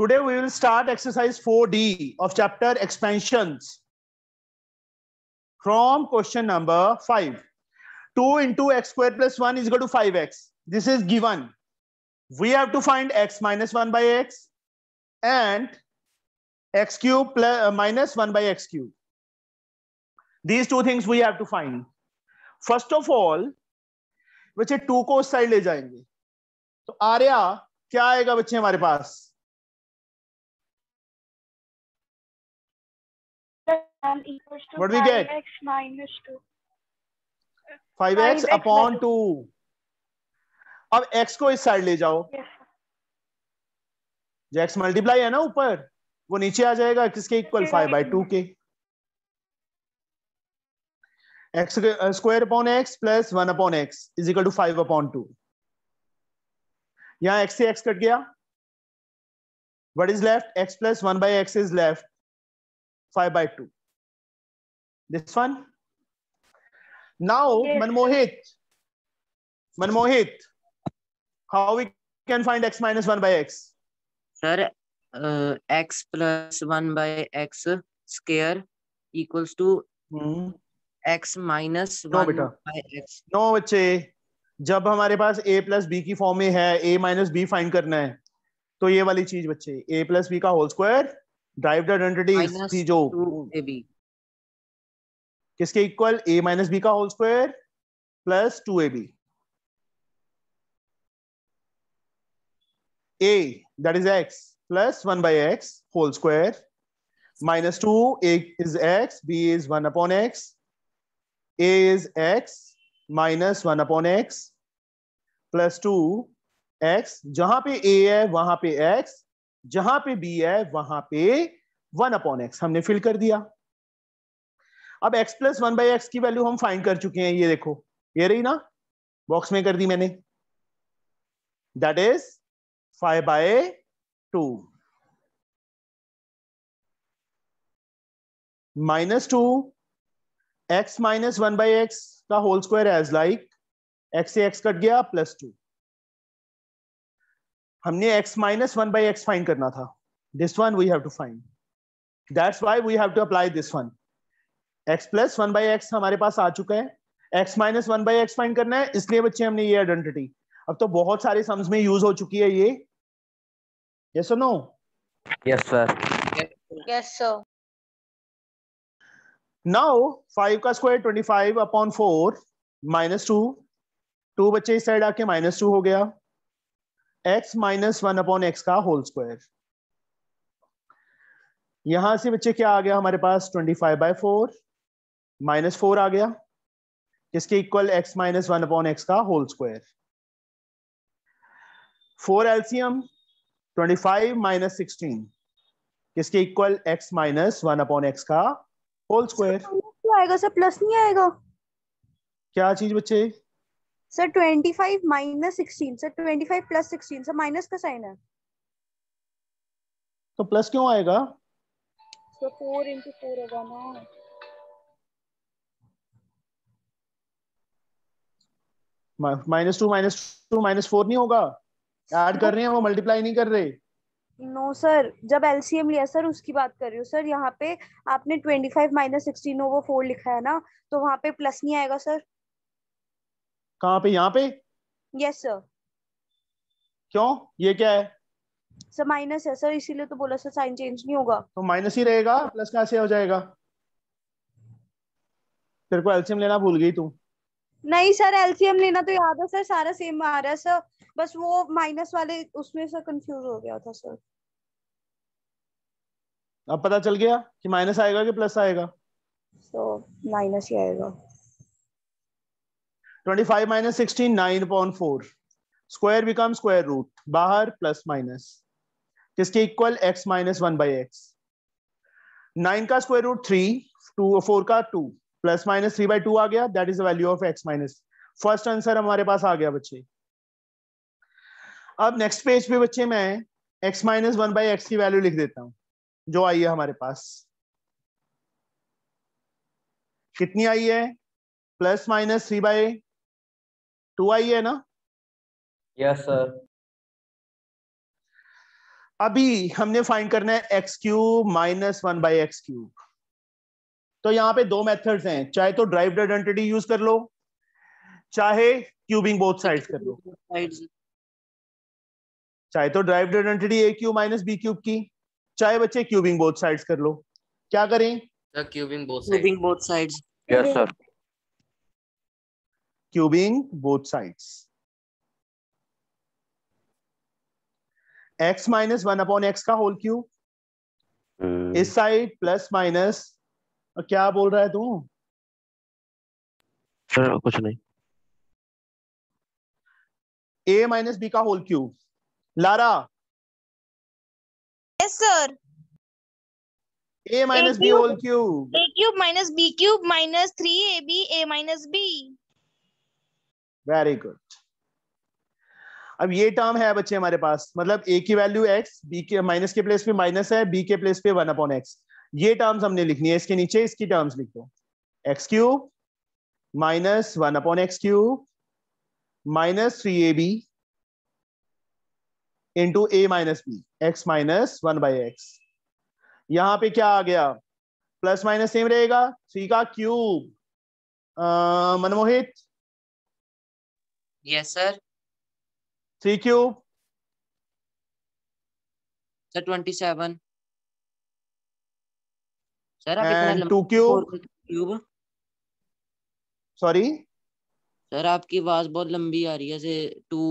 Today we will start exercise 4D of chapter expansions from question number 5. 2 into x square plus 1 is equal to 5x. This is given. We have to find x minus 1 by x and x cube plus, uh, minus 1 by x cube. These two things we have to find. First of all, बच्चे two को उस side ले जाएंगे तो आर्या क्या आएगा बच्चे हमारे पास to what do we get? x minus 2. 5x upon 2. अब x को इस साइड ले जाओ yes, जो x मल्टीप्लाई है ना ऊपर वो नीचे आ जाएगा किसके इक्वल फाइव बाई टू के x square upon x plus one upon x is to five upon two यहाँ एक्स से एक्स कट गया what is left x plus one by x is left five by two this one now yes. manmohit manmohit how we can find x minus 1 by x sir uh, x plus 1 by x square equals to hmm. x minus 1 no, by x no bache जब हमारे पास a plus b की form में है a minus be fine करना है तो ये वाली चीज बच्चे a प्लस बी का होल स्क्वायर ड्राइव आइडेंटिटी थी जो किसके इक्वल ए माइनस बी का whole square plus two a b a that is x plus one by x whole square minus two a is x b is one upon x a is x minus one upon x plus two x जहां पे a है वहां पे x जहां पे b है वहां पे वन अपॉन x हमने फिल कर दिया अब x plus one by x की वैल्यू हम फाइंड कर चुके हैं ये देखो ये रही ना बॉक्स में कर दी मैंने that is five by two minus two x minus one by x का whole square as like x से एक्स कट गया प्लस टू हमने x minus one by x find करना था this one we have to find that's why we have to apply this one x plus one by x हमारे पास आ चुका है x minus one by x find करना है इसलिए बच्चे हमने ये आइडेंटिटी अब तो बहुत सारे सम्स में यूज हो चुकी है ये yes no yes sir yes sir now five का square twenty five upon four minus two two बच्चे इस साइड आके माइनस टू हो गया x minus one upon x का होल स्क्वायर यहां से बच्चे क्या आ गया हमारे पास twenty five by four minus four आ गया किसके equal x minus one upon x का whole square four LCM twenty five minus sixteen किसके equal x minus one upon x का होल तो स्क्वायर आएगा सर प्लस नहीं आएगा क्या चीज बच्चे sir twenty five minus sixteen sir twenty five plus sixteen sir minus का साइन है तो प्लस क्यों आएगा सर फोर इंटू फोर होगा ना minus two minus two minus four नहीं होगा ऐड कर रहे हैं वो मल्टीप्लाई नहीं कर रहे नो no, सर जब एलसीएम लिया सर उसकी बात कर रही हूँ सर यहाँ पे आपने twenty five minus sixteen over four लिखा है ना तो वहाँ पे प्लस नहीं आएगा सर कहाँ पे यहाँ पे यस yes, सर क्यों ये क्या है सर माइनस है सर इसीलिए तो बोला सर साइन चेंज नहीं होगा तो माइनस ही रहेगा प्लस कैसे हो जाएगा तेरे को एलसीएम लेना भूल गई तू नहीं सर एलसीएम लेना तो याद है सर सारा सेम आ रहा है सर बस वो माइनस वाले उसमें सर कंफ्यूज हो गया था सर अब पता चल गया कि माइनस आएगा कि प्लस आएगा सो so, माइनस ही आएगा 25 minus 16 9 upon 4 square becomes square root बाहर प्लस माइनस किसके equal x minus one by x nine का square root three two four का two plus minus three by two आ गया that is the value of x minus first answer हमारे पास आ गया बच्चे अब नेक्स्ट पेज पे बच्चे मैं x minus one by x की वैल्यू लिख देता हूँ जो आई है हमारे पास कितनी आई है plus minus three by two आई है ना यस yes, सर अभी हमने फाइंड करना है x cube minus one by x cube तो यहां पे दो मेथड्स हैं चाहे तो ड्राइव आइडेंटिटी यूज कर लो चाहे क्यूबिंग बोथ साइड्स कर लो चाहे तो drive identity a cube minus b cube की चाहे बच्चे क्यूबिंग बोथ साइड्स कर लो क्या करें cubing both cubing both sides yes sir cubing both sides x minus one upon x का होल क्यूब hmm। इस साइड प्लस माइनस क्या बोल रहा है तू सर कुछ नहीं ए माइनस बी का होल क्यूब लारा yes sir a minus b whole cube a cube minus b cube minus three a b a minus b very good अब ये टर्म है बच्चे हमारे पास मतलब ए की वैल्यू एक्स बी के माइनस के प्लेस पे माइनस है बी के प्लेस पे वन अपॉन एक्स ये टर्म्स हमने लिखनी है इसके नीचे इसकी टर्म्स लिख दो x cube minus one upon x cube minus three a b into a minus b x minus one by x यहां पर क्या आ गया प्लस माइनस सेम रहेगा थ्री का cube Manmohit yes sir three cube sir twenty seven sir आप इतना लंबा टोक्यो सॉरी सर आपकी आवाज बहुत लंबी आ रही है से टू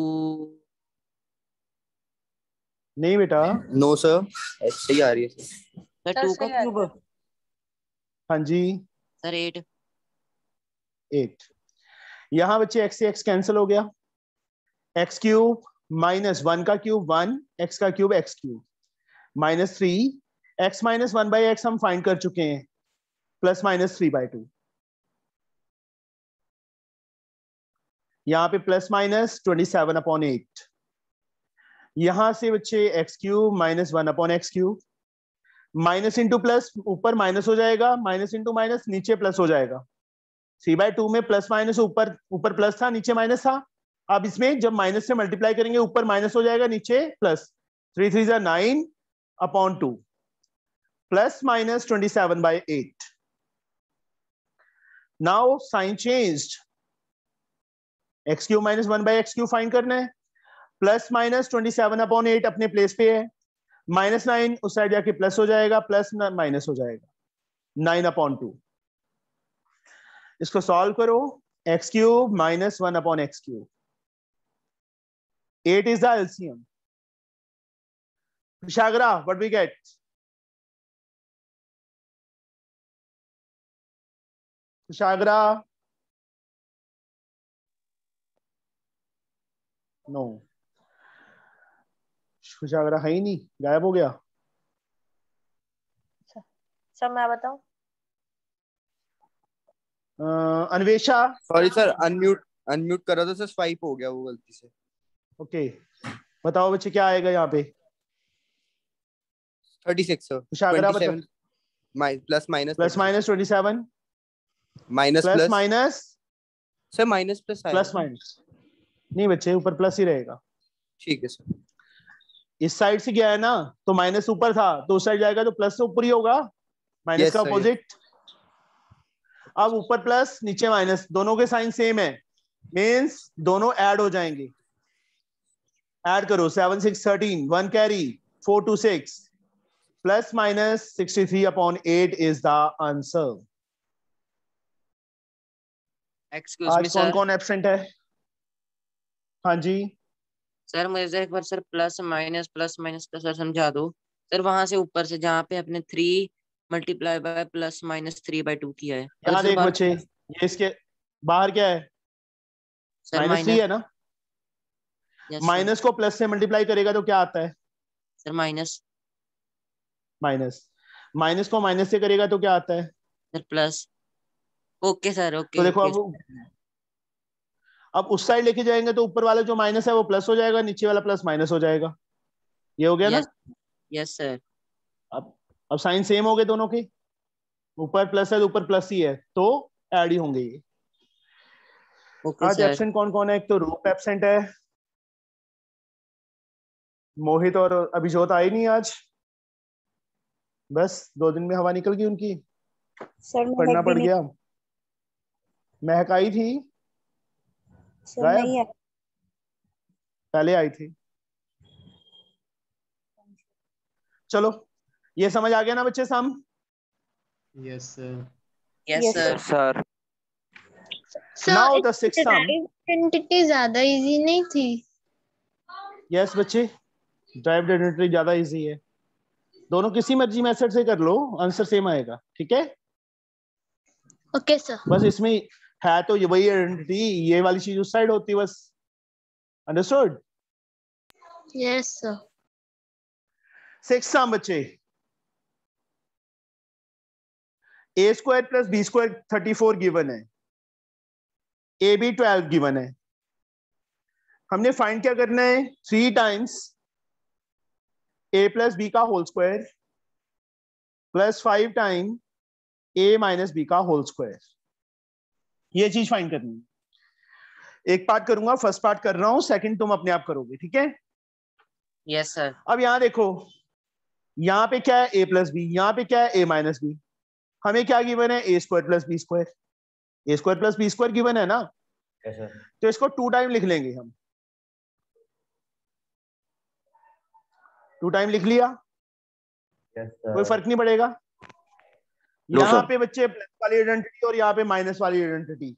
नहीं बेटा नो सर ऐसे ही आ रही है सर सर टू का क्यूब हाँ जी सर एट एट यहाँ बच्चे एक्स से एक्स कैंसिल हो गया एक्स क्यूब माइनस वन का क्यूब वन एक्स का cube x cube minus three x minus one by x हम फाइंड कर चुके हैं plus minus three by two यहां पे plus minus twenty seven upon eight यहां से बच्चे x cube minus one upon x cube minus into plus ऊपर माइनस हो जाएगा माइनस इंटू माइनस नीचे प्लस हो जाएगा थ्री बाय टू में प्लस माइनस ऊपर ऊपर प्लस था नीचे माइनस था अब इसमें जब माइनस से मल्टीप्लाई करेंगे ऊपर माइनस हो जाएगा नीचे प्लस थ्री थ्री जो nine upon two plus minus twenty seven by eight now sign change x cube minus one by x cube find करना है plus minus twenty seven upon eight अपने place पे है minus nine उस side जाके plus हो जाएगा plus minus हो जाएगा नाइन अपॉन टू इसको सॉल्व करो x cube minus one upon x cube eight is the LCM विशागरा what we get Kushagra no Kushagra है ही नहीं गायब हो गया अच्छा मैं बताऊ Anvesha sorry sir unmute unmute करा था सर स्वाइप हो गया वो गलती से ओके okay. बताओ बच्चे क्या आएगा यहाँ पे thirty six sir Kushagra plus minus plus minus twenty seven minus plus minus sir minus plus plus minus नहीं बच्चे ऊपर प्लस ही रहेगा ठीक है सर इस साइड से गया है ना तो माइनस ऊपर था तो उस साइड जाएगा तो प्लस से ऊपर ही होगा माइनस yes, का अपोजिट अब ऊपर प्लस नीचे माइनस दोनों के साइन सेम है मीन्स दोनों ऐड हो जाएंगे ऐड करो seven six thirteen one carry four two six plus minus sixty three upon eight is the answer excuse me sir कौन कौन एब्सेंट है हाँ जी सर मुझे एक बार sir plus minus plus minus का सर समझा दो सर वहां से ऊपर से पे three multiply by plus minus three by two किया है यहाँ देख बच्चे ये इसके बाहर क्या है सर माइनस थ्री है ना माइनस को प्लस से मल्टीप्लाई करेगा तो क्या आता है सर माइनस माइनस माइनस को माइनस से करेगा तो क्या आता है sir plus okay sir okay तो देखो अब अब उस साइड लेके जाएंगे तो ऊपर वाला जो माइनस है वो प्लस हो जाएगा नीचे वाला प्लस माइनस हो जाएगा ये हो गया ना यस सर अब अब साइन सेम हो गए दोनों के ऊपर प्लस है तो ऊपर प्लस ही है तो एड ही होंगे ये okay, आज एब्सेंट कौन कौन है एक तो रूप एब्सेंट है मोहित और अभिजोत आई नहीं आज बस दो दिन में हवा निकल गई उनकी सर पढ़ना पड़ गया महक आई थी पहले आई थी चलो ये समझ आ गया ना बच्चे sum yes yes sir now the sixth sum identity ज्यादा इजी नहीं थी यस yes, बच्चे ड्राइव आइडेंटिटी ज्यादा इजी है दोनों किसी मर्जी मेथड से कर लो आंसर सेम आएगा ठीक है ओके okay, सर बस इसमें है तो ये वही आइडेंटिटी ये वाली चीज उस साइड होती बस अंडरस्टूड यस सिक्स बच्चे a square plus b square thirty four given है ए बी ट्वेल्व गिवन है हमने फाइंड क्या करना है three times a plus b का whole square plus five time a minus b का होल स्क्वायर ये चीज फाइन करनी है एक पार्ट करूंगा फर्स्ट पार्ट कर रहा हूं सेकंड तुम अपने आप करोगे ठीक है यस सर अब यहां देखो यहां पे क्या है ए प्लस बी यहाँ पे क्या है ए माइनस बी हमें क्या गिवन है a square plus b square a square plus b square given है ना तो इसको टू टाइम लिख लेंगे हम टू टाइम लिख लिया कोई फर्क नहीं पड़ेगा यहाँ पे बच्चे प्लस वाली आइडेंटिटी और यहाँ पे माइनस वाली identity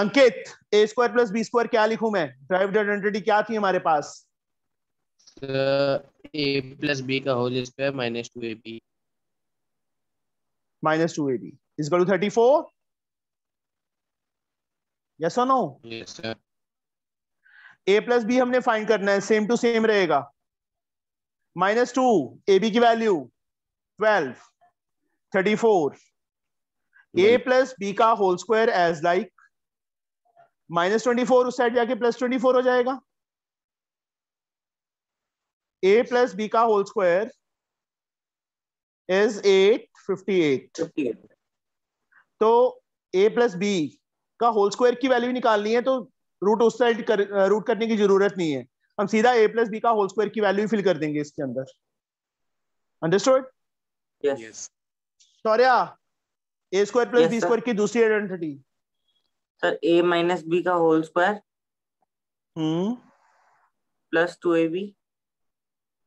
Ankit a square plus b square क्या लिखू मैं ड्राइव आइडेंटिटी क्या थी हमारे पास ए प्लस बी का whole square minus two a b minus two a b is to thirty four yes और नो ए प्लस बी हमने फाइंड करना है सेम टू सेम रहेगा माइनस टू ए बी की value twelve thirty four a plus b का whole square as like minus twenty four उस side जाके plus twenty four हो जाएगा ए प्लस बी का whole square is eight fifty eight तो a plus b का whole square की value निकालनी है तो रूट उस साइड कर, रूट करने की जरूरत नहीं है हम सीधा ए प्लस बी का होल स्क्वायर की वैल्यू फिल कर देंगे इसके अंदर understood yes Saurya a square plus b square की दूसरी identity sir a minus b का whole square hmm plus two a b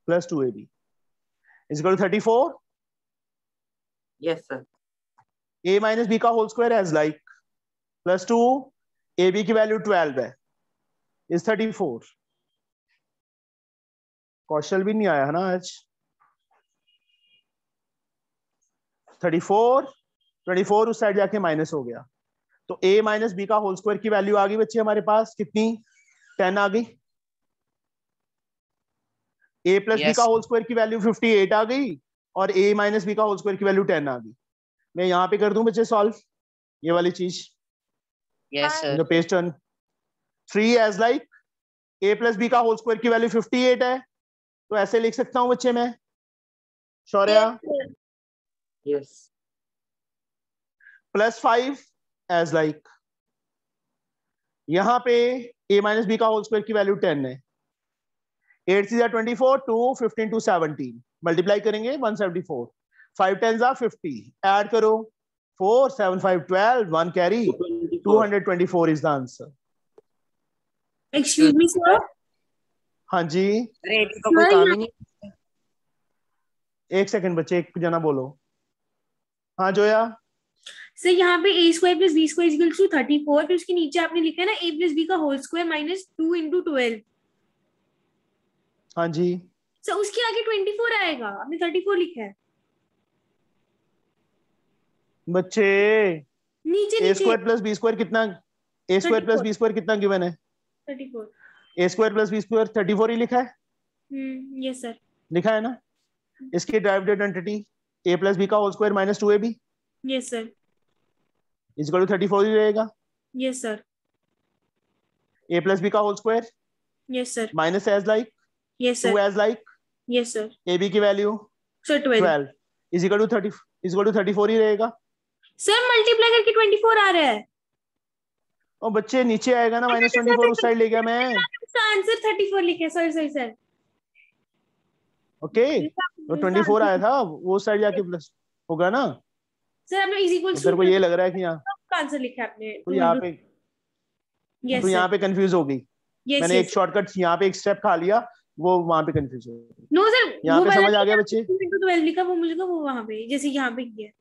plus two a b is equal thirty four yes sir a minus b का whole square as like plus two a b की value twelve है is thirty four कौशल भी नहीं आया है ना आज thirty four twenty four उस साइड जाके माइनस हो गया तो ए माइनस बी का होल स्क्वायर की वैल्यू आ गई बच्चे हमारे पास कितनी टेन आ गई ए प्लस बी का होल स्क्वायर की वैल्यू फिफ्टी एट आ गई और ए माइनस बी का होल स्क्वायर की वैल्यू टेन आ गई मैं यहाँ पे कर दू बच्चे सॉल्व ये वाली चीज yes, page turn three as like a plus b का होल स्क्वायर की वैल्यू फिफ्टी एट है तो ऐसे लिख सकता हूँ बच्चे मैं Shaurya yes, yes plus five as like यहां पे ए माइनस बी का होल स्क्वायर की वैल्यू टेन है eight c twenty four two fifteen two seventeen multiply करेंगे one seventy four five ten जा फिफ्टी एड करो four seven five twelve one carry two hundred twenty four is the answer excuse me sir हाँ जी एक second बच्चे एक जना बोलो हाँ जोया सर यहाँ पे a square plus b square equal to thirty four फिर उसके नीचे आपने लिखा है ना ए प्लस बी का whole square minus two into twelve हाँ जी सर उसके आगे ट्वेंटी फोर आएगा आपने थर्टी फोर लिखा है बच्चे नीचे a square plus b square कितना a square plus b square कितना गिवन है a square plus b square thirty four ही लिखा है यस हम्म, सर लिखा है ना हम्म। इसकी derivative entity a plus b का whole square minus two a b yes sir equal to thirty four ही रहेगा yes sir a plus b का whole square yes sir minus as like yes sir two as like yes sir a b की value sir twelve equal to thirty equal to thirty four ही रहेगा sir multiply करके twenty four आ रहा है और बच्चे नीचे आएगा ना माइनस ट्वेंटी फोर उस साइड ले गया मैं आंसर थर्टी फोर लिखे सॉरी सॉरी सर ओके तो ट्वेंटी फोर आया था वो साइड जाके प्लस होगा ना सर आपने इज इक्वल सर को ये लग रहा है कि यहां यहाँ आंसर लिखा आपने तो यहां पे यस तो यहां पे कंफ्यूज हो गई yes, मैंने yes, एक शॉर्टकट यहां पे एक स्टेप खा लिया वो वहां पे कंफ्यूज हो गई नो सर यहां पे समझ आ गया बच्चे ट्वेल्व तो लिखा वो मुझे तो वो वहां पे जैसे यहां पे किया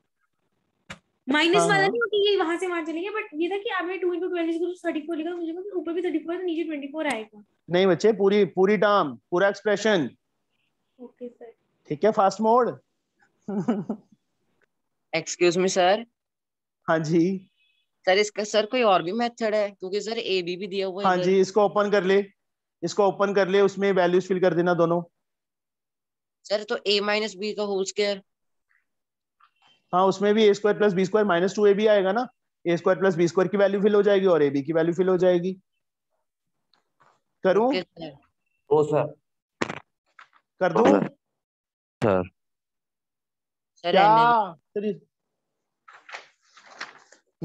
माइनस हाँ, वाला हाँ। नहीं होती ये वहां से वहां चले गए बट ये था कि आपने 2 12 34 लिखा तो मुझे ऊपर भी 34 नीचे 24 आएगा नहीं बच्चे पूरी पूरी टर्म पूरा एक्सप्रेशन ठीक है fast mode excuse me sir हाँ जी सर इसका सर कोई और भी मेथड है क्योंकि सर ए बी भी दिया हुआ है हाँ जी इसको ओपन कर ले इसको ओपन कर ले उसमें वैल्यूज फिल कर देना दोनों सर तो ए माइनस बी का होल स्क्वायर हाँ उसमें भी a square plus b square minus two a b आएगा ना a square plus b square की वैल्यू फिल हो जाएगी और ए बी की वैल्यू फिल हो जाएगी करूं ओ सर कर दू सर क्या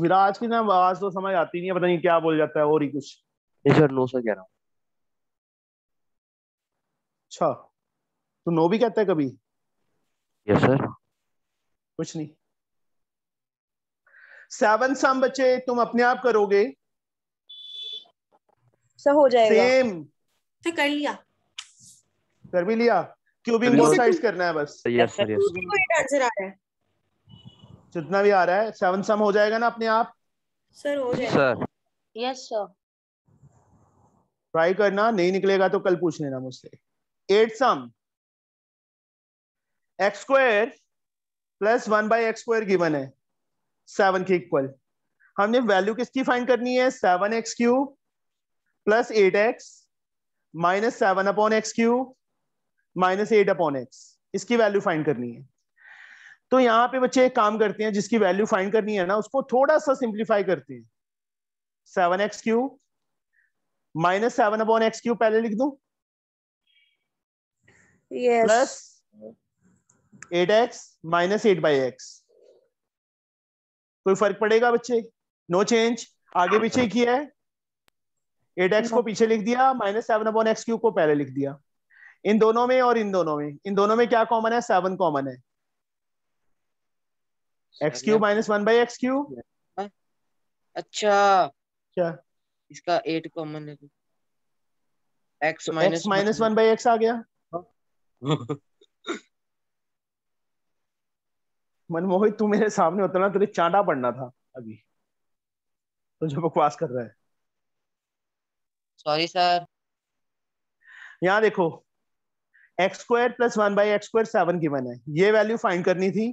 विराज की ना आवाज तो समझ आती नहीं है पता नहीं क्या बोल जाता है और ही कुछ सर नो सर कह रहा हूँ अच्छा तू नो भी कहता है कभी यस सर कुछ नहीं सेवन सम बच्चे तुम अपने आप करोगे सर हो जाएगा सेम कर लिया कर भी लिया क्यूबिंग बोथ साइड करना है बस यस सर यस जितना भी आ रहा है सेवन सम हो जाएगा ना अपने आप सर हो जाएगा सर यस सर ट्राई करना नहीं निकलेगा तो कल पूछ लेना मुझसे eight sum x square plus one by x square given है सेवन के इक्वल हमने वैल्यू किसकी फाइंड करनी है seven x cube plus eight x minus seven upon x cube minus eight upon x इसकी वैल्यू फाइंड करनी है तो यहाँ पे बच्चे एक काम करते हैं जिसकी वैल्यू फाइंड करनी है ना उसको थोड़ा सा सिंप्लीफाई करते हैं seven x cube minus seven upon x cube पहले लिख दू plus eight x minus eight by x कोई फर्क पड़ेगा बच्चे नो चेंज आगे पीछे किया है एट एक्स को पीछे लिख दिया minus seven upon x cube को पहले लिख दिया इन दोनों में और इन दोनों में इन दोनों में क्या कॉमन है सेवन कॉमन है x cube minus one by x cube अच्छा क्या इसका एट कॉमन है x minus minus one by x आ गया मनमोहित तू मेरे सामने होता ना तुझे चांटा पड़ना था अभी तुझे तो बकवास कर रहा है सॉरी सर यहाँ देखो x square plus one by x square seven given है ये वैल्यू फाइंड करनी थी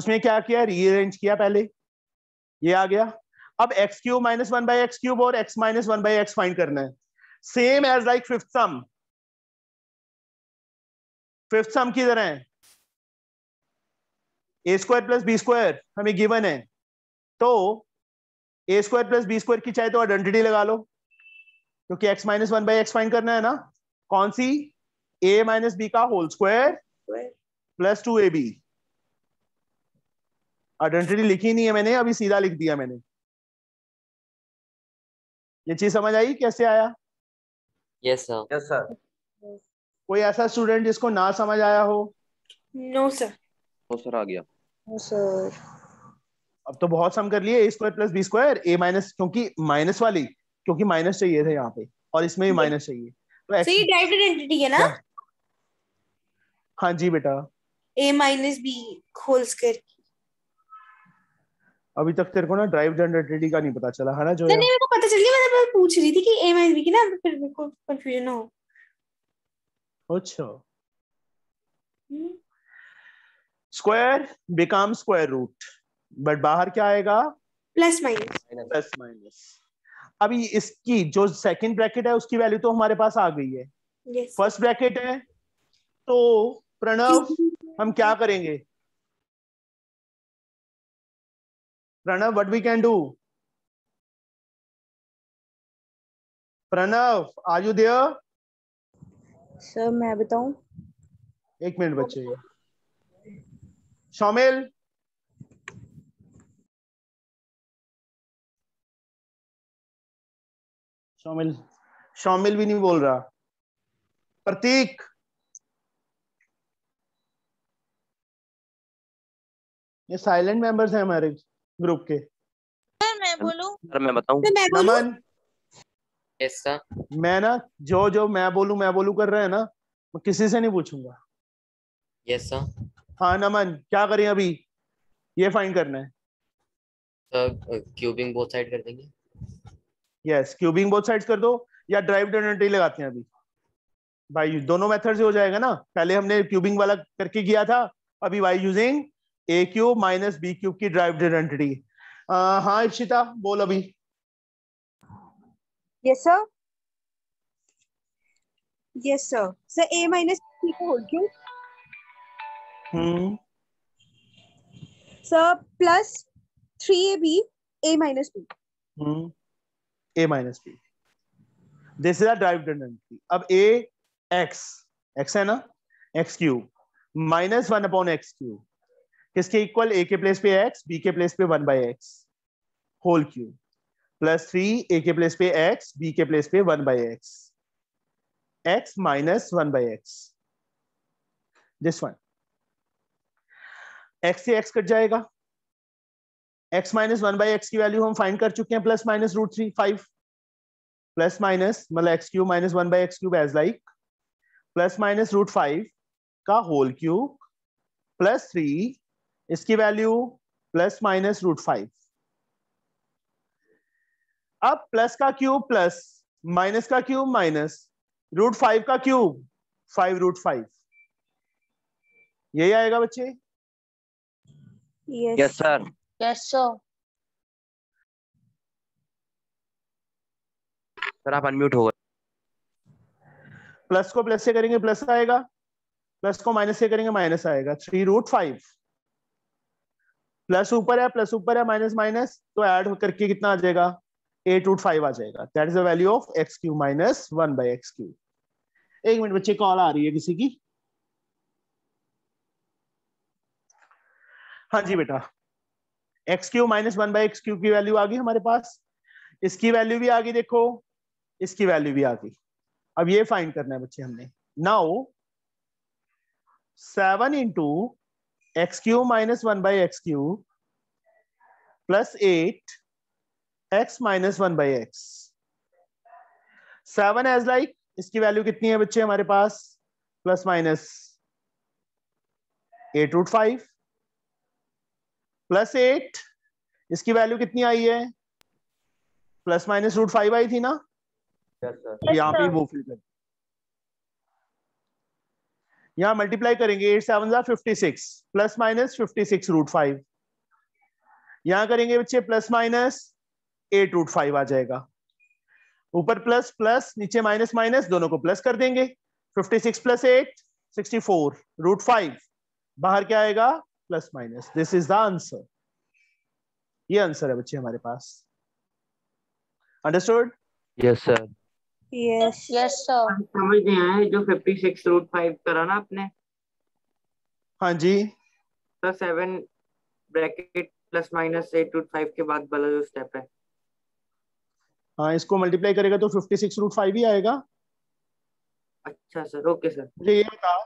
उसमें क्या किया रीअरेंज किया पहले ये आ गया अब x cube minus one by x cube और x minus one by x find करना है same as like fifth sum fifth sum किधर है a square plus b square हमें गिवन है तो a square plus b square की चाहे तो आइडेंटिटी लगा लो क्योंकि x minus one by x find करना है ना कौन सी ए माइनस बी का whole square plus two a B identity लिखी नहीं है मैंने अभी सीधा लिख दिया मैंने ये चीज समझ आई कैसे आया यस सर यस सर कोई ऐसा स्टूडेंट जिसको ना समझ आया हो नो सर नो सर आ गया नो सर अब तो बहुत सम कर लिए a square plus b square a minus क्योंकि माइनस वाली क्योंकि माइनस चाहिए था यहाँ पे और इसमें भी माइनस चाहिए तो ये डेट आइडेंटिटी है ना हाँ जी बेटा ए माइनस बी खोल कर अभी तक तेरे को ना ड्राइव आइडेंटिटी का नहीं पता चला है ना जो नहीं मेरे को पता चल गया मैं पूछ रही थी कि ए माइनस बी की ना फिर मेरे को कंफ्यूजन हो अच्छा square become square root but बाहर क्या आएगा प्लस माइनस प्लस माइनस अभी इसकी जो सेकंड ब्रैकेट है उसकी वैल्यू तो हमारे पास आ गई है फर्स्ट yes. ब्रैकेट है तो प्रणव हम क्या करेंगे Pranav what we can do Pranav are you there sir मैं बताऊं एक मिनट बच्चे सौमिल शामिल शामिल भी नहीं बोल रहा प्रतीक ये साइलेंट मेंबर्स हैं हमारे ग्रुप के सर मैं बोलूं सर मैं बताऊं नमन यस सर मैं ना जो जो मैं बोलूं मैं बोलूं कर रहे हैं ना मैं किसी से नहीं पूछूंगा यस सर हाँ नमन क्या करें अभी ये फाइंड करना है सर क्यूबिंग बोथ साइड कर देंगे यस क्यूबिंग बोथ साइड्स कर दो या ड्राइव डेंडेंट्री लगाते हैं अभी भाई दोनों मेथड से हो जाएगा ना पहले हमने क्यूबिंग वाला करके किया था अभी by using a cube minus b cube की ड्राइव डेंडेंट्री हाँ इच्छिता बोल अभी yes sir yes sir sir a minus b का होल क्यूब हम्म sir plus three a b a minus b हम्म a minus b this is डाइविडेंडेंटली अब ए एक्स एक्स है ना x cube minus one upon x cube किसके equal a के place पे एक्स बी के प्लेस पे one by x whole cube plus three a के प्लेस पे एक्स बी के प्लेस पे one by x x minus one by x this one x से एक्स कट जाएगा x minus one by x की value हम find कर चुके हैं plus minus root three five plus minus मतलब x cube minus one by x cube as like plus minus root five का whole cube plus three इसकी value plus minus root five अब plus का cube plus minus का cube minus root five का cube five root five यही आएगा बच्चे yes sir yes sir sir आप अनम्यूट हो गए प्लस को प्लस से करेंगे प्लस आएगा प्लस को माइनस से करेंगे माइनस आएगा थ्री रूट फाइव प्लस ऊपर है प्लस ऊपर है माइनस माइनस तो ऐड करके कितना आ जाएगा एट रूट फाइव आ जाएगा that is the value of x cube minus one by x cube एक मिनट बच्चे कॉल आ रही है किसी की हाँ जी बेटा x cube minus one by x cube की वैल्यू आ गई हमारे पास इसकी वैल्यू भी आ गई देखो इसकी वैल्यू भी आ गई अब ये फाइंड करना है बच्चे हमने now seven into x cube minus one by x cube plus eight x minus one by x seven as like इसकी वैल्यू कितनी है बच्चे हमारे पास plus minus eight root five plus eight इसकी वैल्यू कितनी आई है प्लस माइनस रूट फाइव आई थी ना तो यहाँ पे वो फिल कर यहाँ मल्टीप्लाई करेंगे एट सेवन जार fifty six plus minus fifty six root five यहाँ करेंगे बच्चे plus minus eight root five आ जाएगा ऊपर प्लस प्लस नीचे माइनस माइनस दोनों को प्लस कर देंगे fifty six plus eight sixty four root five बाहर क्या आएगा plus minus this is the answer ये आंसर है बच्चे हमारे पास understood yes sir yes yes sir समझ नहीं आया जो 56 रूट 5 करा ना आपने हाँ जी sir seven bracket plus minus eight root five के बाद वाला जो स्टेप है हाँ इसको मल्टीप्लाई करेगा तो फिफ्टी रूट फाइव ही आएगा अच्छा सर ओके सर मुझे ये बता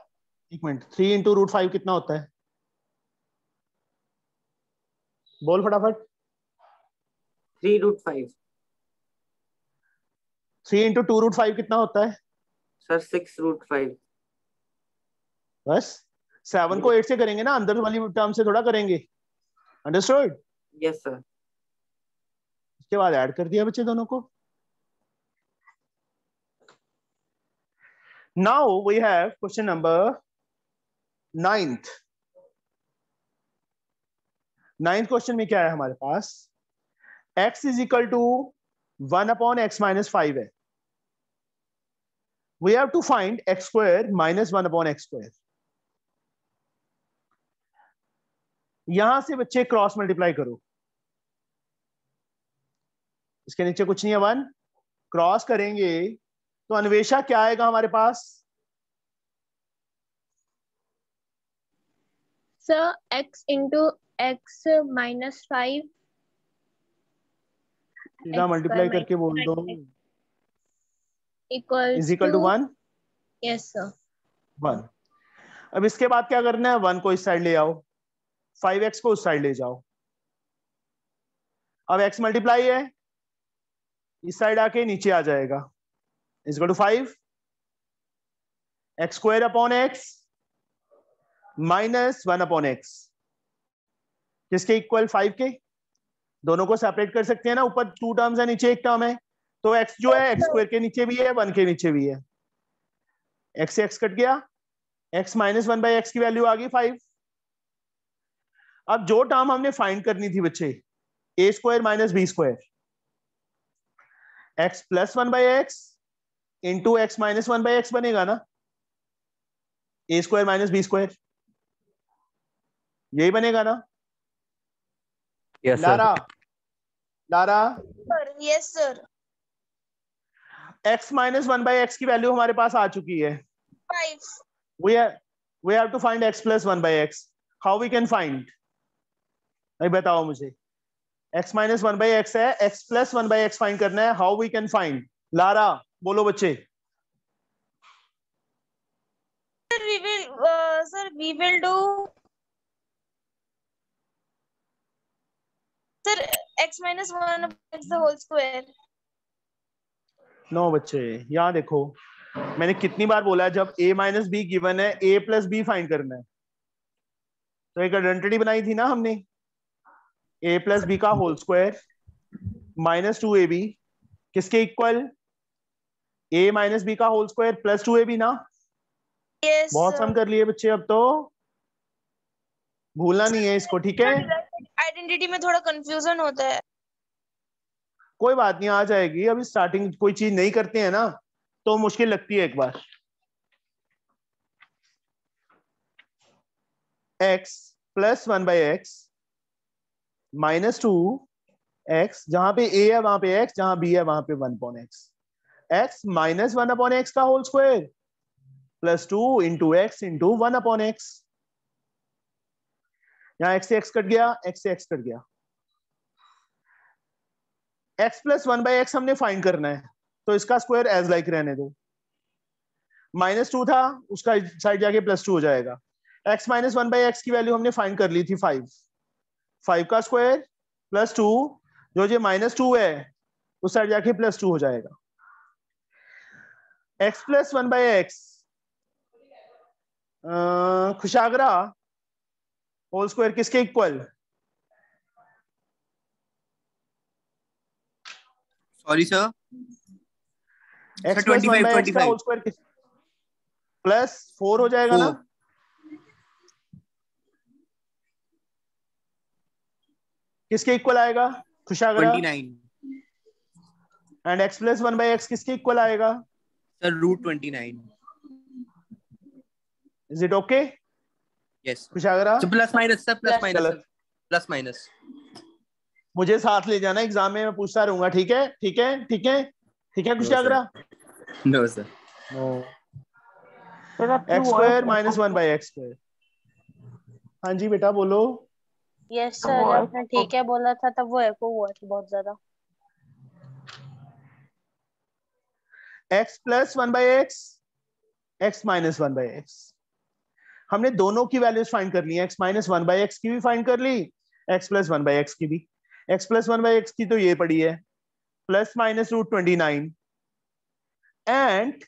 एक मिनट थ्री रूट फाइव कितना होता है बोल फटाफट three root five three into two root five कितना होता है सर सिक्स रूट फाइव बस सेवन को एट से करेंगे ना अंदर वाली टर्म से थोड़ा करेंगे अंडरस्टूड यस सर उसके बाद ऐड कर दिया बच्चे दोनों को now we have question number ninth ninth question में क्या है हमारे पास x is equal to one upon x minus five है we have to find x square minus one upon x square यहां से बच्चे क्रॉस मल्टीप्लाई करो इसके नीचे कुछ नहीं है वन क्रॉस करेंगे तो अन्वेषा क्या आएगा हमारे पास sir x into x minus five सीधा मल्टीप्लाई करके बोल दो equal to one yes sir one अब इसके बाद क्या करना है वन को इस साइड ले आओ फाइव एक्स को उस साइड ले जाओ अब एक्स मल्टीप्लाई है इस साइड आके नीचे आ जाएगा equal to five x square upon x minus one upon x किसके इक्वल फाइव के दोनों को सेपरेट कर सकते हैं ना ऊपर टू टर्म्स है नीचे एक टर्म है तो एक्स जो है एक्स स्क्वायर के नीचे भी है वन के नीचे भी है एक्स एक्स कट गया x minus one by x की वैल्यू आ गई फाइव अब जो टर्म हमने फाइंड करनी थी बच्चे a square minus b square x plus one by x into x minus one by x बनेगा ना a square minus b square यही बनेगा ना yes lara sir. lara yes sir x 1 by x ki value hamare paas aa chuki hai 5 we are we have to find x plus 1 by x how we can find ab batao mujhe x minus 1 by x hai x plus 1 by x find karna hai how we can find lara bolo बच्चे sir we will uh, sir we will do x - 1 નો બાયસ whole square નો બચ્ચે યાર દેખો મેને કેટલી બાર બોલા જબ a - b ગિવન હે a + b ફાઇન્ડ કરના હે તો એક આઈડેન્ટિટી બનાવી થી ના આપણે a + b કા હોલ સ્ક્વેર - 2ab किसके इक्वल a - b કા હોલ સ્ક્વેર + 2ab ના યસ બહોત સમ કર લીએ બચ્ચે અબ તો ભૂલના નહી હે इसको ઠીક હે आइडेंटिटी में थोड़ा कंफ्यूजन होता है कोई बात नहीं आ जाएगी अभी स्टार्टिंग कोई चीज नहीं करते हैं ना तो मुश्किल लगती है एक बार x plus one by x minus two x जहां पे ए है वहां पे एक्स जहां बी है वहां पे one upon x x minus one upon x का whole square plus two into x into one upon x यहां एक्स से एक्स कट गया एक्स से एक्स कट गया x plus one by x हमने फाइंड करना है तो इसका स्क्वायर एज लाइक रहने दो माइनस टू था उसका साइड जाके प्लस टू हो जाएगा x minus one by x की वैल्यू हमने फाइंड कर ली थी फाइव फाइव का स्क्वायर प्लस टू जो जो माइनस टू है उस साइड जाके प्लस टू हो जाएगा x plus one by x Kushagra whole square किसके equal sorry sir plus four हो जाएगा ना किसके इक्वल आएगा Kushagra and x plus one by x किसके इक्वल आएगा sir root twenty nine is it okay yes. Kushagra so plus minus sir plus minus plus minus मुझे साथ ले जाना एग्जाम में मैं पूछता रहूंगा ठीक है ठीक है ठीक है ठीक है Kushagra no sir no x square minus one by x square हाँ जी बेटा बोलो यस सर आपने ठीक है बोला था तब वो एको हुआ था बहुत ज्यादा x plus one by x x minus one by x हमने दोनों की वैल्यूज फाइंड कर ली x minus one by x की भी फाइंड कर ली x plus one by x की भी x plus one by x की तो ये पड़ी है plus minus root twenty nine and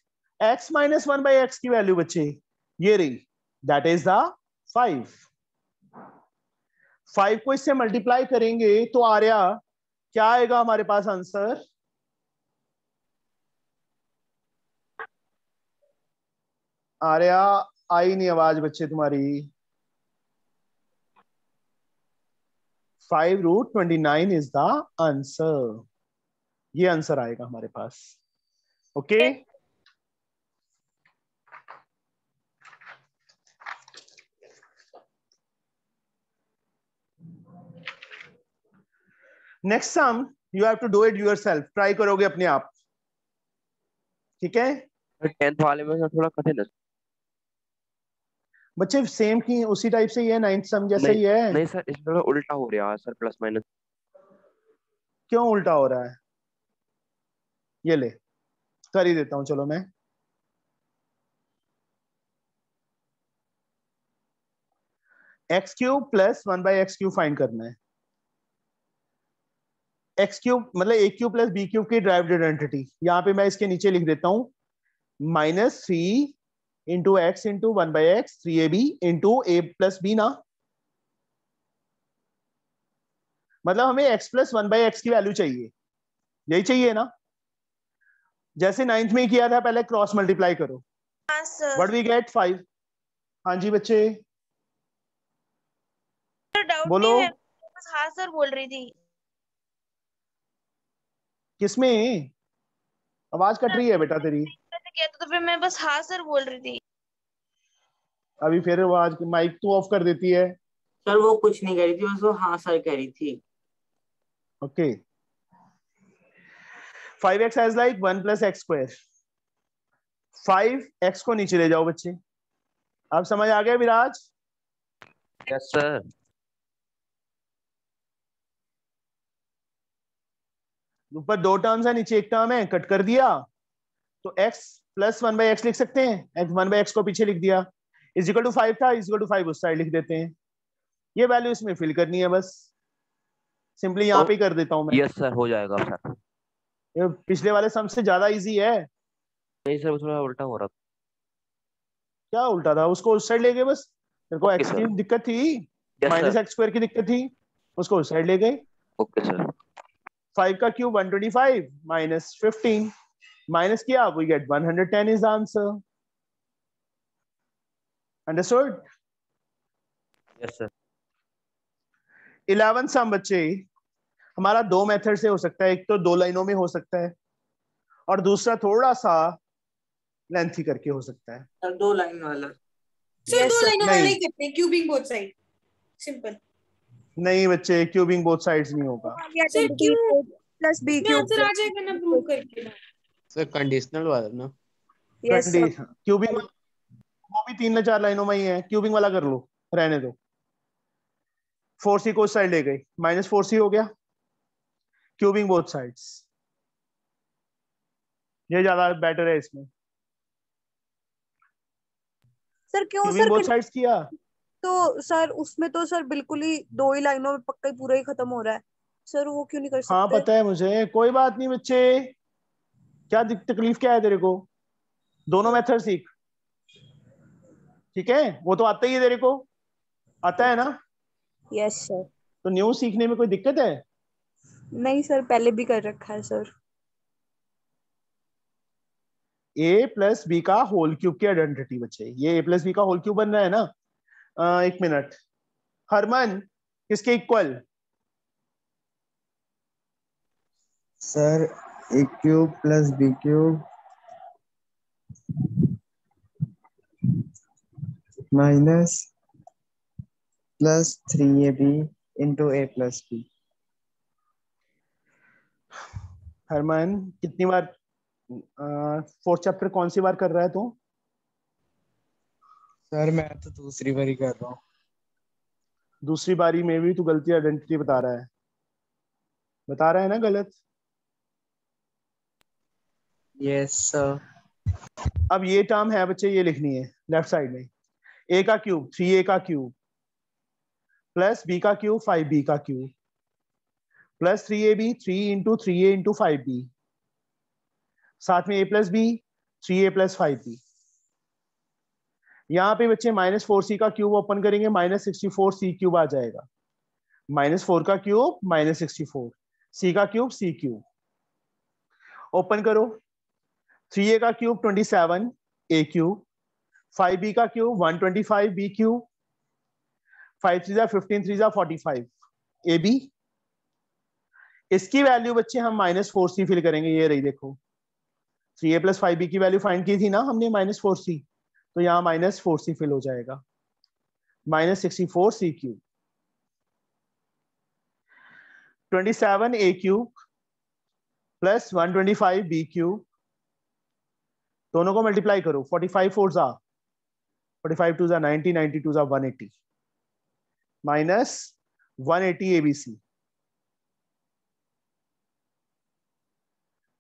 x minus one by x की वैल्यू बच्चे ये रही that is the five five को इससे मल्टीप्लाई करेंगे तो आर्या क्या आएगा हमारे पास आंसर आर्या आई नहीं आवाज बच्चे तुम्हारी five root twenty nine is the answer ये आंसर आएगा हमारे पास okay next sum you have to do it yourself try करोगे अपने आप ठीक है टेंथ वाले में थोड़ा कठिन है बच्चे सेम की उसी टाइप से ही है नाइन्थ सम जैसे ही है नहीं सर इस तरह उल्टा हो रहा है सर प्लस माइनस क्यों उल्टा हो रहा है ये ले कर ही देता हूं चलो मैं x cube plus one by x cube find करना है एक्स क्यूब मतलब a cube plus b cube की ड्राइव आइडेंटिटी यहां पे मैं इसके नीचे लिख देता हूं minus three into x into one by x three a b into a plus b ना मतलब हमें x plus one by x की वैल्यू चाहिए यही चाहिए ना जैसे नाइन्थ में किया था पहले क्रॉस मल्टीप्लाई करो वट वी गेट फाइव हाँ जी बच्चे तो बोलो हाँ सर बोल रही थी किसमें आवाज कट रही है बेटा तेरी गया था तो फिर मैं बस हाँ सर बोल रही थी अभी फिर वो आज माइक तो ऑफ कर देती है सर वो कुछ नहीं रही थी बस वो हाँ सर रही थी okay five x as like one plus x square five x को नीचे ले जाओ बच्चे अब समझ आ गया विराज यस सर ऊपर दो टर्म्स है नीचे एक टर्म है कट कर दिया तो x plus one by x लिख सकते हैं एक्स वन बाई एक्स को पीछे लिख दिया इजिकल टू फाइव था इजिकल टू फाइव उस साइड लिख देते हैं ये वैल्यू इसमें फिल करनी है बस सिंपली यहाँ oh, पे कर देता हूँ मैं यस सर हो जाएगा सर ये पिछले वाले सम से ज्यादा इजी है नहीं सर थोड़ा उल्टा हो रहा क्या उल्टा था उसको उस साइड ले गए बस तेरे को एक्स की दिक्कत थी माइनस एक्स स्क्वायर की दिक्कत थी उसको उस साइड ले गए ओके सर फाइव का cube one twenty five minus fifteen minus kiya, we get 110 is answer. Understood? Yes, sir. 11 sum बच्चे हमारा दो मेथड से हो सकता है एक तो दो लाइनों में हो सकता है और दूसरा थोड़ा सा लेंथी करके हो सकता है दो लाइन वाला सिर्फ दो लाइन वाला ही करते हैं क्यूबिंग बोथ साइड सिंपल नहीं बच्चे क्यूबिंग बोथ साइड्स नहीं होगा sir cube plus b cube answer आ जाएगा ना प्रूव करके सर कंडीशनल वाला ना यस क्यूबिंग वो भी तीन ना चार लाइनों में ही है क्यूबिंग वाला कर लो रहने दो फोर सी को साइड ले गई माइनस फोर सी हो गया क्यूबिंग बोथ साइड्स ये ज्यादा बेटर है इसमें सर क्यों सर बोथ साइड्स किया तो सर उसमें तो सर बिल्कुल ही दो ही लाइनों में पक्का ही पूरा ही खत्म हो रहा है सर वो क्यों नहीं कर हाँ, सकते हाँ पता है मुझे कोई बात नहीं बच्चे क्या तकलीफ क्या है तेरे को दोनों मेथड सीख ठीक है वो तो आता ही है तेरे को आता है ना यस yes, सर तो न्यू सीखने में कोई दिक्कत है नहीं सर पहले भी कर रखा है सर ए प्लस बी का होल क्यूब की आइडेंटिटी बच्चे ये ए प्लस बी का होल क्यूब बन रहा है ना आ, एक मिनट हरमन किसके equal sir a cube plus b cube minus plus three a b into a plus b Harman कितनी बार फोर्थ चैप्टर कौन सी बार कर रहा है तू तो? सर मैं तो दूसरी बार ही कर रहा हूँ दूसरी बारी में भी तू गलती आइडेंटिटी बता रहा है बता रहा है ना गलत yes, अब ये टर्म है बच्चे ये लिखनी है लेफ्ट साइड में ए का क्यूब थ्री ए का क्यूब प्लस बी का क्यूब फाइव बी का cube plus three a b three into three a into five b साथ में a plus b three a plus five b यहाँ पे बच्चे माइनस फोर सी का cube open करेंगे minus sixty four c cube आ जाएगा माइनस फोर का cube minus sixty four c का क्यूब सी क्यूब ओपन करो थ्री ए का cube twenty seven a cube five b का cube one twenty five b cube five three fifteen three जा forty five a b इसकी value बच्चे हम minus four सी fill करेंगे ये रही देखो three a plus five b की वैल्यू फाइंड की थी ना हमने माइनस फोर सी तो यहाँ माइनस फोर सी फिल हो जाएगा minus sixty four c cube twenty seven a cube plus one twenty five b cube दोनों को मल्टीप्लाई करो फोर्टी फाइव फोर जा फोर्टी फाइव टू जा नाइनटी नाइनटी टू जा one eighty minus one eighty abc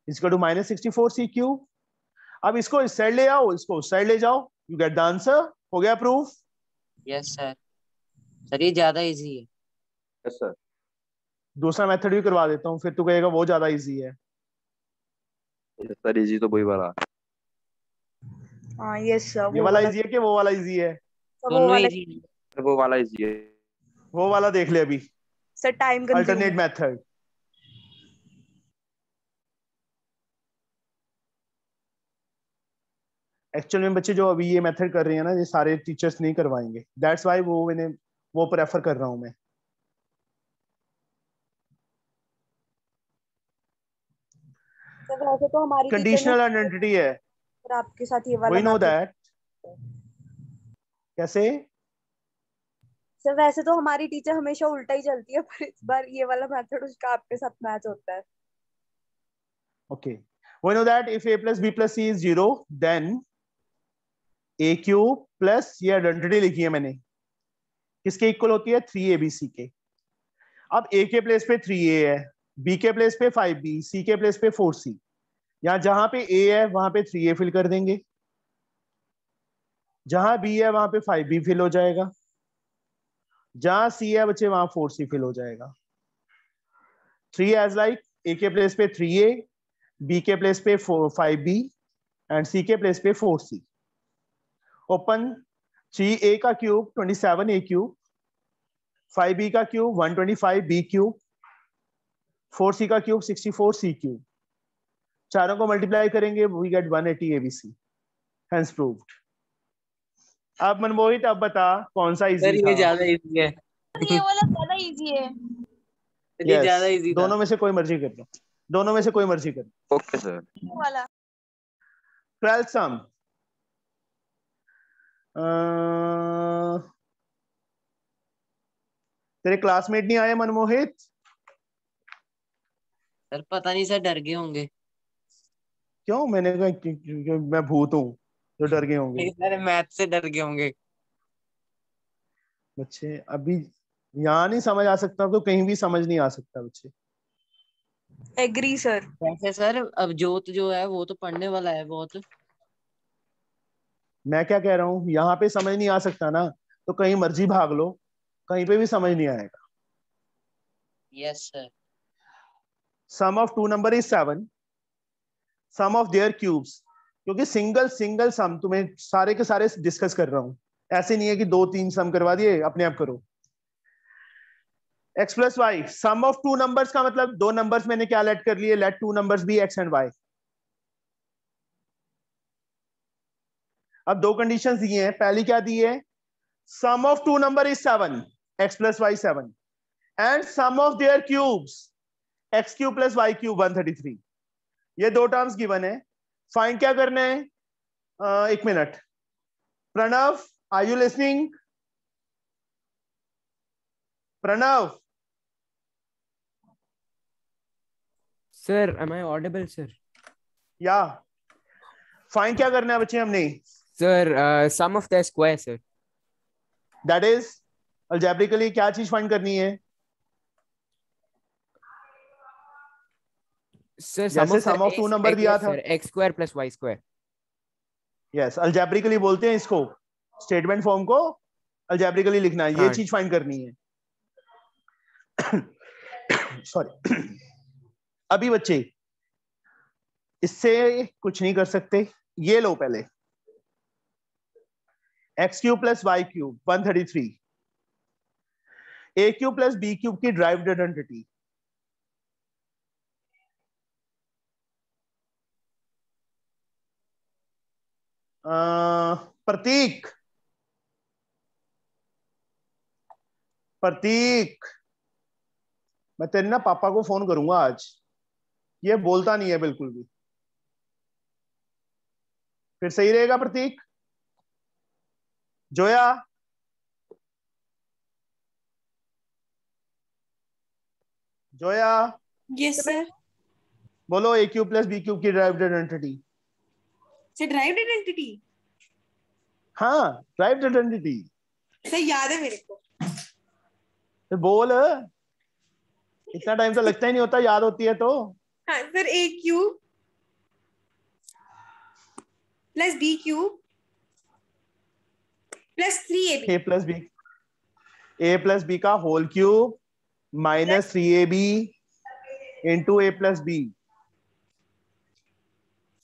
इसको two minus sixty four c cube अब इसको इस साइड ले आओ इसको उस साइड ले जाओ यू गेट द आंसर हो गया प्रूफ यस सर सर ये ज्यादा इजी है यस सर दूसरा मेथड भी करवा देता हूँ फिर तू कहेगा वो ज्यादा इजी है सर इजी तो वही आ हाँ, यस सर ये वाला इजी है कि वो वाला इजी है तो वो वाला इजी है वो वाला देख ले अभी sir time alternate method actual में बच्चे जो अभी ये मेथड कर रहे हैं ना ये सारे टीचर्स नहीं करवाएंगे दैट्स व्हाई वो मैंने वो प्रेफर कर रहा हूं मैं कंडीशनल तो आइडेंटिटी तो है पर तो आपके साथ ये वाला नो दैट कैसे सर वैसे तो हमारी टीचर हमेशा उल्टा ही चलती है पर इस बार ये वाला मेथड उसका आपके साथ मैच होता है okay we know that if a plus b plus c is zero then a cube plus ये आइडेंटिटी लिखी है मैंने किसके इक्वल होती है थ्री ए बी सी के अब ए के प्लेस पे थ्री ए है बी के प्लेस पे फाइव बी सी के प्लेस पे फोर सी या जहां पे ए है वहां पे थ्री ए फिल कर देंगे जहां बी है वहां पे फाइव बी फिल हो जाएगा जहां सी है बच्चे वहां फोर सी फिल हो जाएगा थ्री एज लाइक ए के प्लेस पे थ्री ए बी के प्लेस पे फाइव बी एंड सी के प्लेस पे four c open three a का cube twenty seven a cube five b का cube one twenty five b cube four c का cube sixty four c cube चारों को multiply करेंगे we get 180 eighty abc hence proved अब मनमोहित अब बता कौन सा इजी ये ज्यादा इजी है ये वाला ज्यादा इजी है ये ज्यादा इजी दोनों में से कोई मर्जी कर लो दोनों में से कोई मर्जी कर ओके सर वाला ट्वेल्थ सम तेरे क्लासमेट नहीं आए मनमोहित सर पता नहीं सर डर गए होंगे क्यों मैंने कहा मैं भूत हूँ जो डर गए होंगे मैथ से तो डर गए होंगे बच्चे अभी यहाँ नहीं समझ आ सकता तो कहीं भी समझ नहीं आ सकता बच्चे एग्री सर वैसे सर अब जोत जो है वो तो पढ़ने वाला है बहुत मैं क्या कह रहा हूँ यहाँ पे समझ नहीं आ सकता ना तो कहीं मर्जी भाग लो कहीं पे भी समझ नहीं आएगा yes sir sum of two number is seven sum of their cubes क्योंकि सिंगल सिंगल सम तुम्हें सारे के सारे डिस्कस कर रहा हूं ऐसे नहीं है कि दो तीन सम करवा दिए अपने आप करो x plus y sum of two numbers का मतलब दो नंबर्स मैंने क्या लेट कर लिए लेट टू नंबर्स भी एक्स एंड वाई अब दो कंडीशन दी हैं पहली क्या दी है sum of two number is seven x plus y seven and sum of their cubes x cube plus y cube one thirty three ये दो टर्म्स गिवन है फाइंड क्या करना है uh, एक मिनट Pranav are you listening Pranav sir am I audible sir या find क्या करना है बच्चे हमने sir sum of the square sir that is algebraically क्या चीज फाइंड करनी है sir sum of two number दिया था x square plus y square yes algebraically बोलते हैं इसको स्टेटमेंट फॉर्म को अल्जेब्रिकली लिखना है ये हाँ। चीज फाइंड करनी है सॉरी अभी बच्चे इससे कुछ नहीं कर सकते ये लो पहले x cube plus y cube one thirty three a cube plus b cube की ड्राइव आइडेंटिटी प्रतीक प्रतीक मैं तेरे ना पापा को फोन करूंगा आज ये बोलता नहीं है बिल्कुल भी फिर सही रहेगा Pratik Zoya Zoya yes yes, sir बोलो a cube plus b cube की ड्राइव आइडेंटिटी से ड्राइव आइडेंटिटी हाँ ड्राइव आइडेंटिटी सही याद है मेरे को तो बोल इतना टाइम तो लगता ही नहीं होता याद होती है तो हाँ sir a cube plus b cube plus three a a plus b a plus b का whole cube minus three a b into a plus b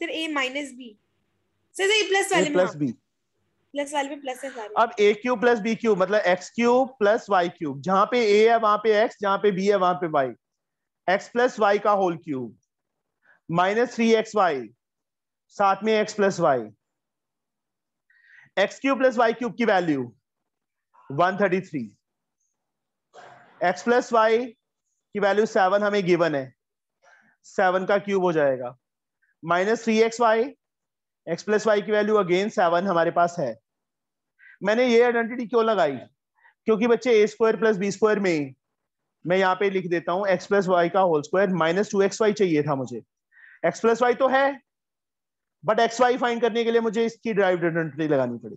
sir a minus b sir sir plus वाले plus b plus वाले में plus है अब a cube plus b cube मतलब x cube plus y cube जहां पे ए है वहां पे एक्स जहां पे बी है वहां पे वाई एक्स प्लस वाई का whole cube minus three x y साथ में x plus y x cube plus y cube की value one thirty three x plus y की वैल्यू सेवन हमें गिवन है सेवन का क्यूब हो जाएगा minus three x y x plus y की वैल्यू अगेन सेवन हमारे पास है मैंने ये आइडेंटिटी क्यों लगाई क्योंकि बच्चे a square plus b square में मैं यहाँ पे लिख देता हूँ एक्स प्लस वाई का whole square minus two x y चाहिए था मुझे एक्स प्लस वाई तो है बट एक्स वाई फाइंड करने के लिए मुझे इसकी ड्राइव आइडेंटिटी लगानी पड़ी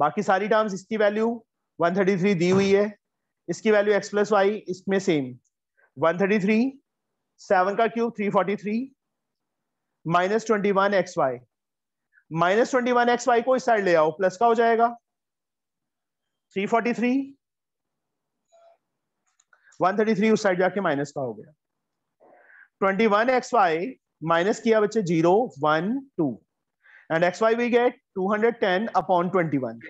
बाकी सारी टर्म्स इसकी वैल्यू 133 दी हुई है इसकी वैल्यू एक्स प्लस वाई इसमें सेम 133 सेवन का cube 343 minus twenty one x y minus twenty one x y को इस साइड ले आओ प्लस का हो जाएगा three forty three one thirty three उस साइड जाके माइनस का हो गया twenty one x y minus किया बच्चे zero one two and x y we get two hundred ten upon twenty one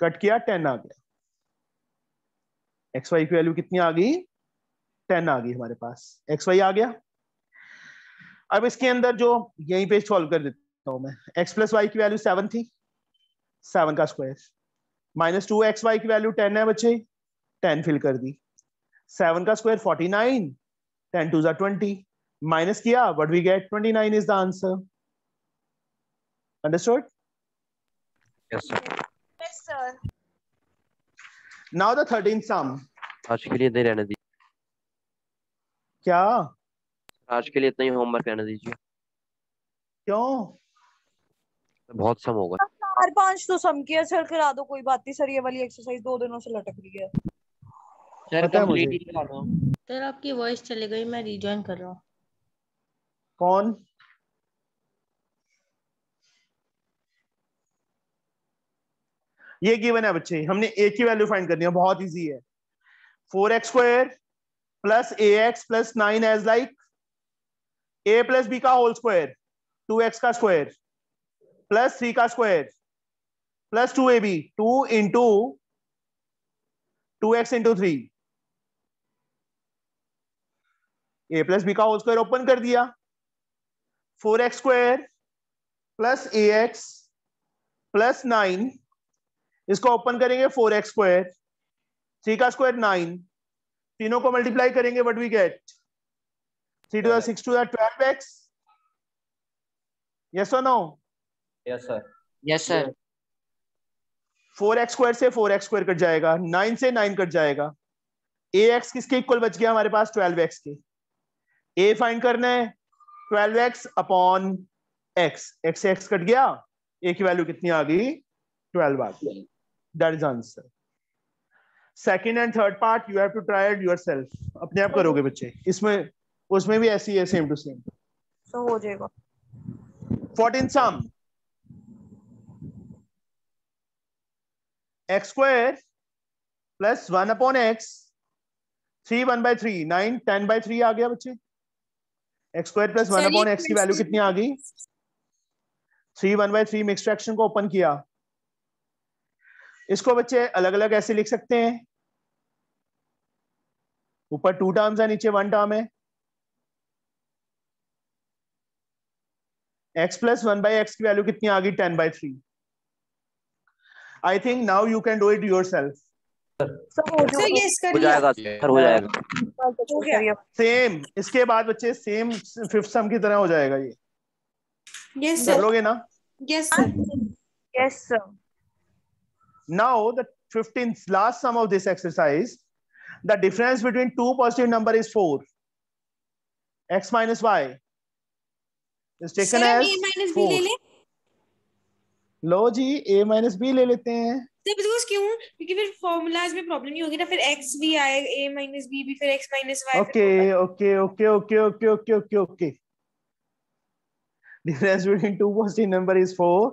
cut किया टेन आ गया एक्स वाई की वैल्यू कितनी आ गई टेन आ गई हमारे पास एक्स वाई आ गया अब इसके अंदर जो यहीं पे सॉल्व कर देता हूं मैं x प्लस वाई की वैल्यू सेवन थी सेवन का square minus two x y की वैल्यू टेन है बच्चे टेन फिल कर दी सेवन का square forty nine ten two जार ट्वेंटी माइनस किया what we get twenty nine is the answer understood now the thirteen sum आज के लिए नहीं रहने दी क्या आज के लिए इतना ही होमवर्क रहने दीजिए क्यों बहुत सम होगा चार पांच तो सम किया सर करा दो कोई बात नहीं सर ये वाली एक्सरसाइज दो दिनों से लटक रही है सर कंप्लीट करा दो सर आपकी वॉइस चली गई मैं रिजॉइन कर रहा हूँ कौन ये गिवन है बच्चे हमने ए की वैल्यू फाइंड करनी है बहुत इजी है four x square plus a x plus nine as like a plus b का होल स्क्वायर टू एक्स का स्क्वायर प्लस थ्री का square plus two a b two into two x into three a plus b का whole square open कर दिया four x square plus a x plus nine इसको open करेंगे four x square three का square nine तीनों को multiply करेंगे but we get 3 to the 6 to the 12x yes or no yes sir yes sir 4x square से 4x square cut जाएगा 9 से 9 cut जाएगा ax किसके इक्वल बच गया हमारे पास 12x के a फाइंड करना है 12x अपॉन x x से x कट गया a की वैल्यू कितनी आ गई 12 आ गई that is answer second and third part you have to try it yourself अपने आप करोगे बच्चे इसमें उसमें भी ऐसी है सेम टू सेम तो हो जाएगा fourteen sum x square plus one upon x three one by three nine ten by three आ गया बच्चे x square plus one upon x की वैल्यू कितनी आ गई three one by three mix fraction को ओपन किया इसको बच्चे अलग अलग ऐसे लिख सकते हैं ऊपर टू टर्म्स है नीचे वन टर्म है x plus one by x की वैल्यू कितनी आ गई ten by three I think now you can do it yourself same इसके बाद बच्चे सेम फिफ्थ सम की तरह हो जाएगा ये करोगे ना now the fifteen last sum of this exercise the difference between two positive number is four x minus y is taken as ले ले लो जी ए माइनस बी ले लेते हैं सर बिकॉज क्यों क्योंकि फिर फॉर्मूलाज में प्रॉब्लम ही होगी ना फिर एक्स भी आए ए माइनस बी भी फिर x minus y okay okay okay okay okay okay okay okay difference between two positive number is 4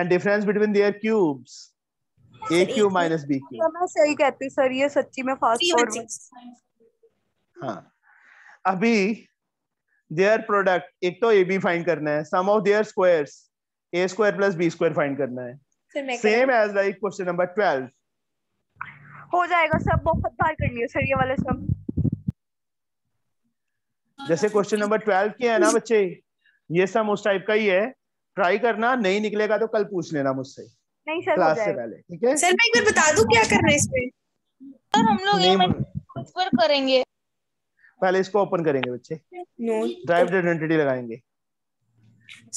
and difference between their cubes a cube minus b cube मैं सही कहती सर ये सच्ची में फास्ट फॉरवर्ड हां अभी देयर प्रोडक्ट एक तो ए बी फाइंड करना है sum of their squares a square plus b square find करना है same as like question number twelve हो जाएगा सब बहुत बार करनी है सर ये वाले सब जैसे क्वेश्चन नंबर ट्वेल्व के है ना बच्चे ये सब उस टाइप का ही है ट्राई करना नहीं निकलेगा तो कल पूछ लेना मुझसे नहीं सर क्लास से पहले ठीक है सर मैं एक बार बता दूं क्या करना है इसमें सर हम लोग पर करेंगे पहले इसको ओपन करेंगे बच्चे ड्राइव आइडेंटिटी लगाएंगे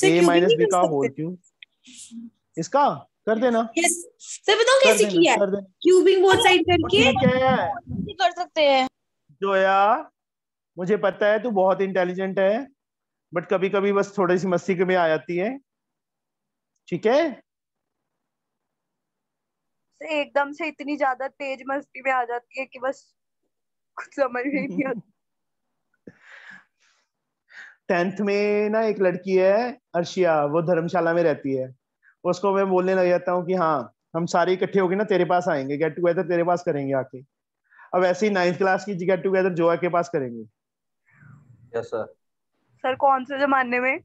ए माइनस बी का होल क्यूब इसका कर देना yes. सर तो बताओ कैसे किया क्यूबिंग बोथ साइड करके कर सकते हैं जोया मुझे पता है तू बहुत इंटेलिजेंट है बट कभी कभी बस थोड़ी सी मस्ती में आ जाती है ठीक है एकदम से इतनी ज्यादा तेज मस्ती में आ जाती है कि बस कुछ समझ में नहीं आता टेंथ में ना एक लड़की है अर्शिया वो धर्मशाला में रहती है उसको मैं बोलने लग जाता हूँ कि हाँ हम सारे इकट्ठे होके ना तेरे पास आएंगे गेट टुगेदर तेरे पास करेंगे आके अब ऐसे ही नाइन्थ क्लास की गेट टुगेदर जोआ के पास करेंगे yes, सर कौन से जमाने में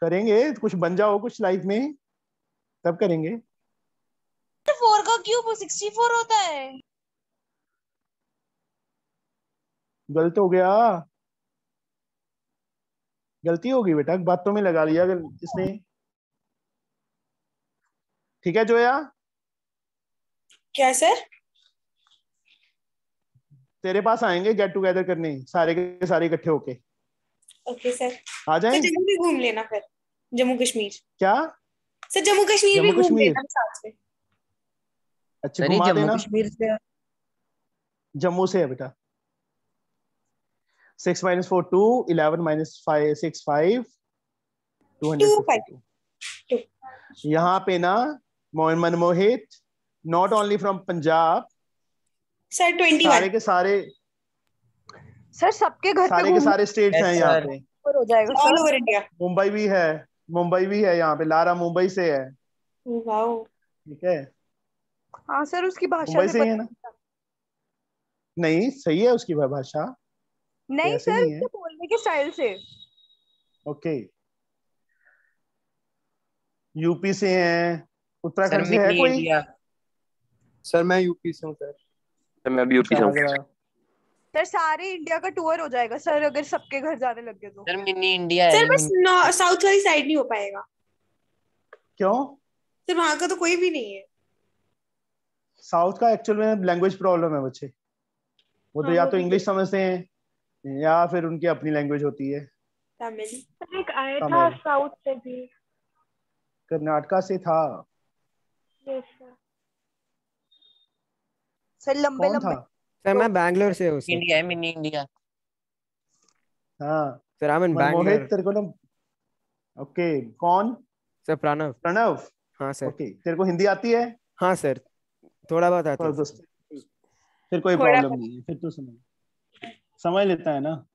करेंगे कुछ बन जाओ कुछ लाइफ में तब करेंगे फोर तो का क्यूब होता है गलत हो गया गलती होगी बेटा बातों तो में लगा लिया अगर इसने ठीक है जोया क्या सर तेरे पास आएंगे गेट टुगेदर करने सारे के सारे इकट्ठे होके ओके सर आ जाए तो जम्मू भी घूम लेना फिर जम्मू कश्मीर क्या सर जम्मू कश्मीर भी घूम लेना साथ में अच्छा घुमा देना कश्मीर से जम्मू से है बेटा six minus four two. Eleven minus 5, 6, 5. two यहाँ पे ना Mohan Manmohit not only from Punjab sir 21 सारे के सारे सर सबके घर सारे के सारे स्टेट्स yes, हैं यहाँ पे ऑल ओवर इंडिया मुंबई भी है मुंबई भी है यहाँ पे लारा मुंबई से है ठीक है हाँ सर उसकी भाषा मुंबई से है ना नहीं सही है उसकी भाषा नहीं सर नहीं तो बोलने के स्टाइल से ओके okay. यूपी से हैं उत्तराखंड से है कोई सर मैं यूपी से हूँ सर सर मैं भी यूपी से हूँ सर सारे इंडिया का टूर हो जाएगा सर अगर सबके घर जाने लग गए तो सर मिनी इंडिया है सर बस साउथ वाली साइड नहीं हो पाएगा क्यों सर वहां का तो कोई भी नहीं है साउथ का एक्चुअल में लैंग्वेज प्रॉब्लम है बच्चे वो तो या हाँ, तो इंग्लिश समझते हैं या फिर उनकी अपनी लैंग्वेज होती है तमिल एक आया था साउथ से भी कर्नाटका से था यस सर लंबे लंबे सर मैं बैंगलोर से इंडिया आई मीन इंडिया हाँ सर आई बैंगलोर तेरे को ना ओके कौन सर प्रणव प्रणव हाँ, सर ओके तेरे को हिंदी आती है हाँ सर थोड़ा बहुत आता है फिर कोई प्रॉब्लम नहीं है फिर तो समझ समझ लेता है ना